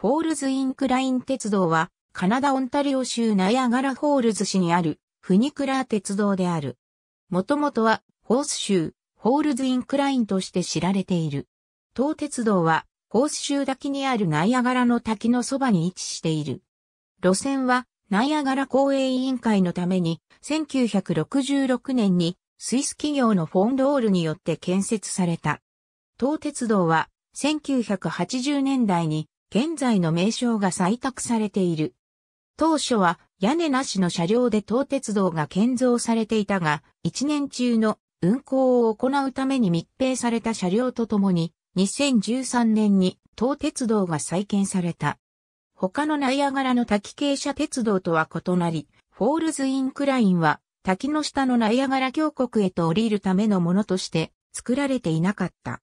フォールズ・インクライン鉄道は、カナダ・オンタリオ州ナヤガラ・フォールズ市にある、フニクラー鉄道である。もともとは、ホース州、ホールズ・インクラインとして知られている。東鉄道は、ホース州滝にあるナイアガラの滝のそばに位置している。路線は、ナイアガラ公営委員会のために、1966年に、スイス企業のフォンドールによって建設された。東鉄道は、1980年代に現在の名称が採択されている。当初は屋根なしの車両で東鉄道が建造されていたが、1年中の運行を行うために密閉された車両とともに、2013年に東鉄道が再建された。他のナイアガラの滝傾斜鉄道とは異なり、フォールズインクラインは滝の下のナイアガラ峡谷へと降りるためのものとして作られていなかった。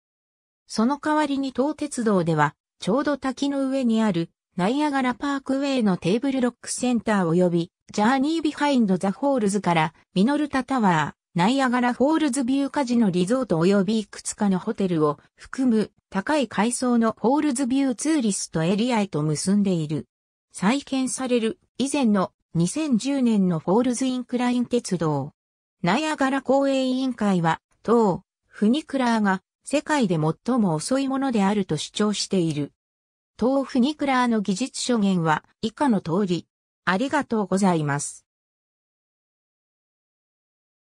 その代わりに東鉄道ではちょうど滝の上にあるナイアガラパークウェイのテーブルロックセンター及びジャーニービハインドザホールズからミノルタタワー、ナイアガラフォールズビューカジノリゾート及びいくつかのホテルを含む高い階層のフォールズビューツーリストエリアへと結んでいる。再建される以前の2010年のフォールズインクライン鉄道。ナイアガラ公営委員会は、当、フニクラーが世界で最も遅いものであると主張している。豆腐ニクラーの技術諸言は以下の通り。ありがとうございます。